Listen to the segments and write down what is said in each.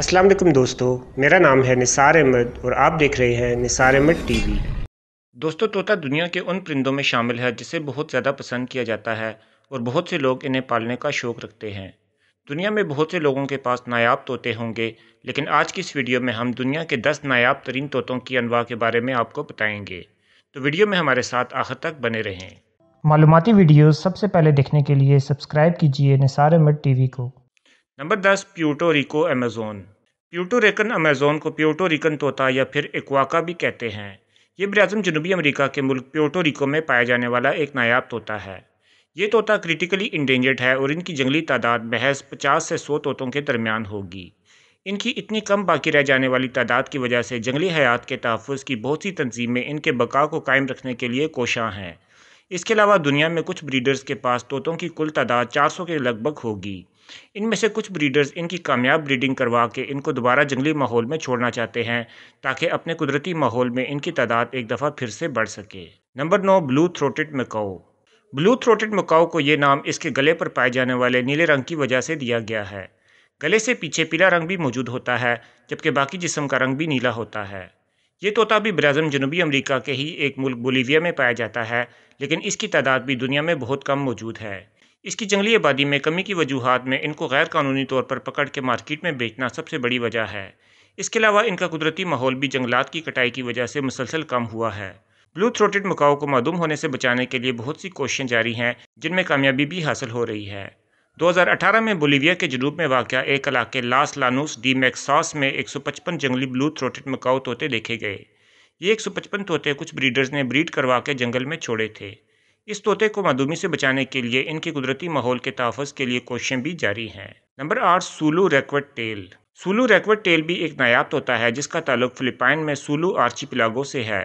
अस्सलाम वालेकुम दोस्तों मेरा नाम है निसार अहमद और आप देख रहे हैं निसार अहमद टीवी दोस्तों तोता दुनिया के उन परिंदों में शामिल है जिसे बहुत ज़्यादा पसंद किया जाता है और बहुत से लोग इन्हें पालने का शौक़ रखते हैं दुनिया में बहुत से लोगों के पास नायाब तोते होंगे लेकिन आज की इस वीडियो में हम दुनिया के दस नायाब तरीन तोतों की अनवा के बारे में आपको बताएँगे तो वीडियो में हमारे साथ आखिर तक बने रहें मालूमती वीडियो सबसे पहले देखने के लिए सब्सक्राइब कीजिए निसार अहमद वी को नंबर दस प्यूटो रिको अमेज़ोन प्यूटो रिकन अमेज़ोन को प्यूटो रिकन तोता या फिर एक्वाका भी कहते हैं ये बरअम जनूबी अमेरिका के मुल्क प्यूटो रिको में पाया जाने वाला एक नायाब तोता है ये तोता क्रिटिकली इंडेंजर्ड है और इनकी जंगली तादाद महज पचास से सौ तोतों के दरमियान होगी इनकी इतनी कम बाकी रह जाने वाली तादाद की वजह से जंगली हयात के तहफ़ की बहुत सी तनजीमें इनके बका को कायम रखने के लिए कोशाँ हैं इसके अलावा दुनिया में कुछ ब्रीडर्स के पास तोतों की कुल तादाद 400 के लगभग होगी इनमें से कुछ ब्रीडर्स इनकी कामयाब ब्रीडिंग करवा के इनको दोबारा जंगली माहौल में छोड़ना चाहते हैं ताकि अपने कुदरती माहौल में इनकी तादाद एक दफ़ा फिर से बढ़ सके नंबर नौ blue throated macaw blue throated macaw को ये नाम इसके गले पर पाए जाने वाले नीले रंग की वजह से दिया गया है गले से पीछे पीला रंग भी मौजूद होता है जबकि बाकी जिसम का रंग भी नीला होता है ये तोता भी ब्राज़म जनूबी अमरीका के ही एक मुल्क बोलीविया में पाया जाता है लेकिन इसकी तादाद भी दुनिया में बहुत कम मौजूद है इसकी जंगली आबादी में कमी की वजूहत में इनको गैर कानूनी तौर पर पकड़ के मार्केट में बेचना सबसे बड़ी वजह है इसके अलावा इनका कुदरती माहौल भी जंगलात की कटाई की वजह से मुसलसल कम हुआ है ब्लू थ्रोटेड मकाओ को मदूम होने से बचाने के लिए बहुत सी कोशिशें जारी हैं जिनमें कामयाबी भी हासिल हो रही है 2018 में बोलीविया के जनूब में वाक़ एक इलाके लास लानूस डी मैक्सास में 155 जंगली ब्लू थ्रोटेड मकाऊ तोते देखे गए ये 155 तोते कुछ ब्रीडर्स ने ब्रीड करवा के जंगल में छोड़े थे इस तोते को मधुमी से बचाने के लिए इनके कुदरती माहौल के तहफ़ के लिए कोशिशें भी जारी हैं नंबर आठ सूलू रेकवट टेल सूलू रेकवट टेल भी एक नायाब तोता है जिसका ताल्लुक फिलिपाइन में सूलू आर्ची पिलागो से है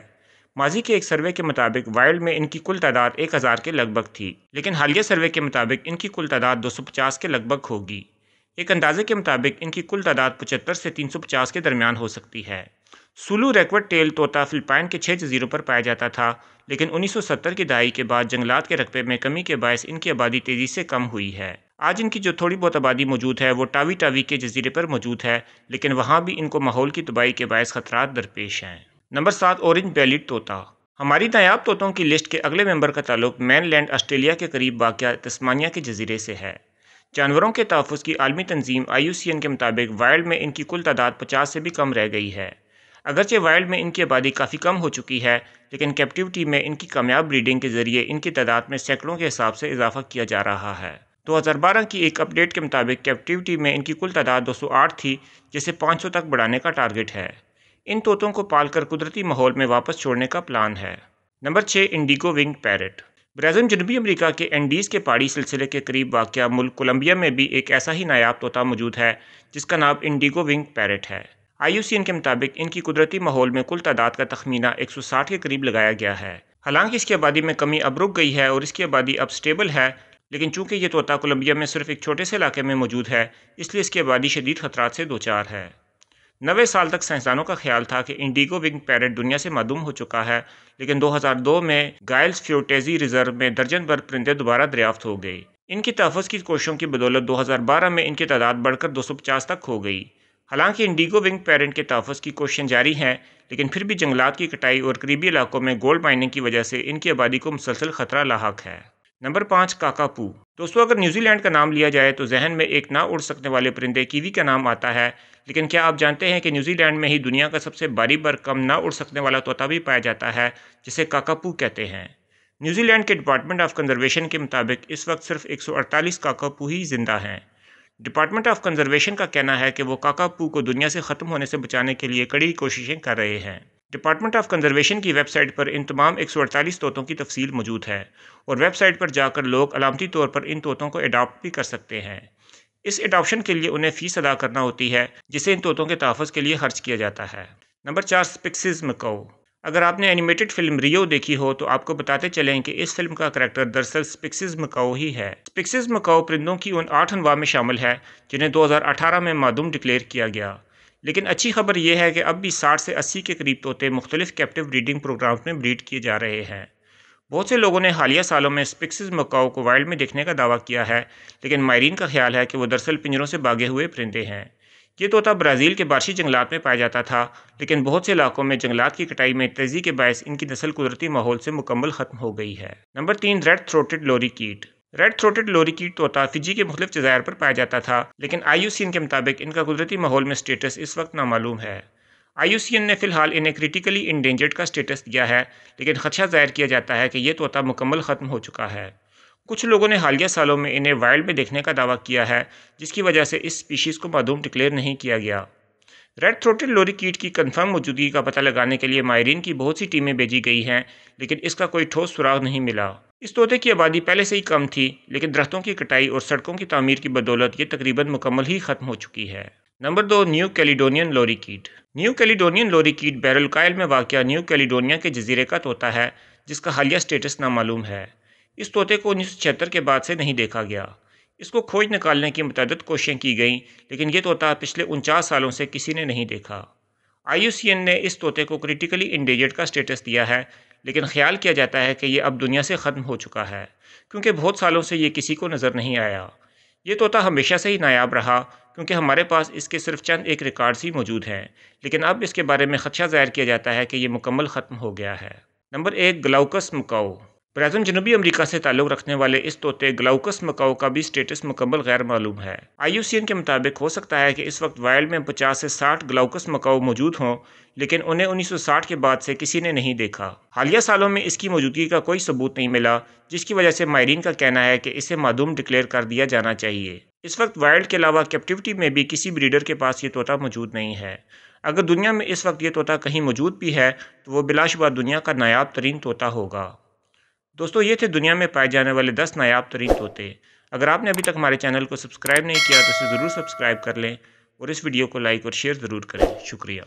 माजी के एक सर्वे के मुताबिक वाइल्ड में इनकी कुल तादाद एक हज़ार के लगभग थी लेकिन हालिया सर्वे के मुताबिक इनकी कुल तादाद 250 के लगभग होगी एक अंदाजे के मुताबिक इनकी कुल तादाद पचहत्तर से 350 के दरमियान हो सकती है सुलू रेकवर्ड टेल तोता फिलिपाइन के छः जजीरों पर पाया जाता था लेकिन 1970 की दहाई के बाद जंगलात के रकबे में कमी के बायस इनकी आबादी तेज़ी से कम हुई है आज इनकी जो थोड़ी बहुत आबादी मौजूद है वो टावी टावी के जजीरे पर मौजूद है लेकिन वहाँ भी इनको माहौल की तबाही के बायस खतरा दरपेश हैं नंबर सात औरेंज बेली तोता हमारी नायाब तोतों की लिस्ट के अगले मेंबर का ताल्लुक मैनलैंड ऑस्ट्रेलिया के करीब वाक़ तस्मानिया के जजीरे से है जानवरों के तहफ़ की आलमी तंजीम आई के मुताबिक वाइल्ड में इनकी कुल तादाद पचास से भी कम रह गई है अगरचे वाइल्ड में इनकी आबादी काफ़ी कम हो चुकी है लेकिन कैप्टिविटी में इनकी कामयाब ब्रीडिंग के ज़रिए इनकी तादाद में सैकड़ों के हिसाब से इजाफा किया जा रहा है 2012 की एक अपडेट के मुताबिक कैप्टिविटी में इनकी कुल तादाद 208 थी जिसे 500 तक बढ़ाने का टारगेट है इन तोतों को पालकर कुदरती माहौल में वापस छोड़ने का प्लान है नंबर छः इंडिगो विंग पैरट ब्राज़ील जनूबी अमेरिका के एंडीज़ के पहाड़ी सिलसिले के करीब वाक़ मुल्क कोलंबिया में भी एक ऐसा ही नायाब तोता मौजूद है जिसका नाम इंडिगो विंग पैरट है आई के मुताबिक इनकी कुदरती माहौल में कुल तादाद का तखमीना 160 के करीब लगाया गया है हालांकि इसकी आबादी में कमी अब रुक गई है और इसकी आबादी अब स्टेबल है लेकिन चूंकि ये तोता कोलंबिया में सिर्फ एक छोटे से इलाके में मौजूद है इसलिए इसकी आबादी शदीद खतरा से दो चार है नवे साल तक साइंसदानों का ख्याल था कि इंडिगो विंग पैरेट दुनिया से मदूम हो चुका है लेकिन 2002 में गायल्स फ्योटेजी रिजर्व में दर्जन भर परिंदे दोबारा दरियाफ्त हो गए इनकी तहफ़ की कोशिशों की बदौलत 2012 में इनकी तादाद बढ़कर 250 तक हो गई हालांकि इंडिगो विंग पैरेंट के तहफ़ की कोशिशें जारी हैं लेकिन फिर भी जंगलात की कटाई और करीबी इलाकों में गोल्ड माइनिंग की वजह से इनकी आबादी को मुसलसल खतरा लाक है नंबर पाँच काकापू दोस्तों अगर न्यूजीलैंड का नाम लिया जाए तो जहन में एक ना उड़ सकने वाले परिंदे कीवी का नाम आता है लेकिन क्या आप जानते हैं कि न्यूजीलैंड में ही दुनिया का सबसे बारी बर कम ना उड़ सकने वाला तोता भी पाया जाता है जिसे काकापू कहते हैं न्यूजीलैंड के डिपार्टमेंट ऑफ कंजर्वेशन के मुताबिक इस वक्त सिर्फ एक काकापू ही जिंदा हैं डिपार्टमेंट ऑफ कंजर्वेशन का कहना है कि वो काकापू को दुनिया से ख़त्म होने से बचाने के लिए कड़ी कोशिशें कर रहे हैं डिपार्टमेंट ऑफ कंजर्वेशन की वेबसाइट पर इन तमाम एक सौ अड़तालीस तोतों की तफसील मौजूद है और वेबसाइट पर जाकर लोग अलामती तौर पर इन तोतों को अडाप्ट भी कर सकते हैं इस अडॉप्शन के लिए उन्हें फ़ीस अदा करना होती है जिसे इन तोतों के तहफ़ के लिए खर्च किया जाता है नंबर चार स्पिक्सिस मको अगर आपने एनिमेटेड फिल्म रियो देखी हो तो आपको बताते चलें कि इस फिल्म का करैक्टर दरअसल स्पिक्सिस मकाओ ही है स्पिक्सिस मकाओ परिंदों की उन आठ अनवा में शामिल है जिन्हें 2018 में मादूम डिक्लेयर किया गया लेकिन अच्छी खबर यह है कि अब भी साठ से अस्सी के करीब तोते मुख्तलिफ़ कैप्टिव ब्रीडिंग प्रोग्राम्स में ब्रीड किए जा रहे हैं बहुत से लोगों ने हालिया सालों में स्पिक्सिस मकाओ को वाइल्ड में देखने का दावा किया है लेकिन मायरीन का ख्याल है कि वो दरअसल पिंजरों से भागे हुए परिंदे हैं ये तोता ब्राज़ील के बारशी जंगलात में पाया जाता था लेकिन बहुत से इलाकों में जंगलात की कटाई में तेज़ी के बायस इनकी नस्ल कुदरती माहौल से मुकम्मल ख़त्म हो गई है नंबर तीन रेड थ्रोटेड लोरी कीट रेड थ्रोटेड लोरिकीट तोता फिजी के मुख्तफ जजायर पर पाया जाता था लेकिन आई के मुताबिक इनका कुदरती माहौल में स्टेटस इस वक्त नामालूम है आई ने फिलहाल इन्हें क्रिटिकली इंडेंजर्ड का स्टेटस दिया है लेकिन खदशा जाहिर किया जाता है कि यह तोता मुकम्मल ख़त्म हो चुका है कुछ लोगों ने हालिया सालों में इन्हें वाइल्ड में देखने का दावा किया है जिसकी वजह से इस स्पीशीज़ को मदूम डिक्लेयर नहीं किया गया रेड थ्रोटेड लोरी कीट की कन्फर्म मौजूदगी का पता लगाने के लिए माहरीन की बहुत सी टीमें भेजी गई हैं लेकिन इसका कोई ठोस सुराग नहीं मिला इस तोते की आबादी पहले से ही कम थी लेकिन दरख्तों की कटाई और सड़कों की तमीर की बदौलत ये तकरीबन मुकम्मल ही ख़त्म हो चुकी है नंबर दो न्यू कैलिडोनियन लोरी कीट न्यू कैलिडोनियन लोरी कीट बैरलकायल में वाक़ न्यू कैलिडोनिया के जजीरे का तोता है जिसका हालिया स्टेटस नामालूम है इस तोते को उन्नीस के बाद से नहीं देखा गया इसको खोज निकालने की मतदद कोशिशें की गई लेकिन ये तोता पिछले उनचास सालों से किसी ने नहीं देखा आई ने इस तोते को क्रिटिकली इंडेजर्ड का स्टेटस दिया है लेकिन ख्याल किया जाता है कि यह अब दुनिया से ख़त्म हो चुका है क्योंकि बहुत सालों से ये किसी को नज़र नहीं आया ये तोता हमेशा से ही नायाब रहा क्योंकि हमारे पास इसके सिर्फ चंद एक रिकॉर्ड्स ही मौजूद हैं लेकिन अब इसके बारे में खदशा जाहिर किया जाता है कि ये मुकम्मल ख़त्म हो गया है नंबर एक ग्लाउकस मकाऊ बरअज़म जनूबी अमेरिका से ताल्लुक़ रखने वाले इस तोते ग्लाउकस मकाओ का भी स्टेटस मुकम्मल गैर मालूम है आई के मुताबिक हो सकता है कि इस वक्त वाइल्ड में पचास से साठ ग्लाउकस मकाओ मौजूद हों लेकिन उन्हें 1960 के बाद से किसी ने नहीं देखा हालिया सालों में इसकी मौजूदगी का कोई सबूत नहीं मिला जिसकी वजह से माहरीन का कहना है कि इसे मादूम डिक्लेयर कर दिया जाना चाहिए इस वक्त वाइल्ड के अलावा कैप्टिविटी में भी किसी ब्रीडर के पास ये तोता मौजूद नहीं है अगर दुनिया में इस वक्त ये तोता कहीं मौजूद भी है तो वह बिलाशुबा दुनिया का नायाब तरीन तोता होगा दोस्तों ये थे दुनिया में पाए जाने वाले दस नायाब तरीन तोते अगर आपने अभी तक हमारे चैनल को सब्सक्राइब नहीं किया तो इसे ज़रूर सब्सक्राइब कर लें और इस वीडियो को लाइक और शेयर ज़रूर करें शुक्रिया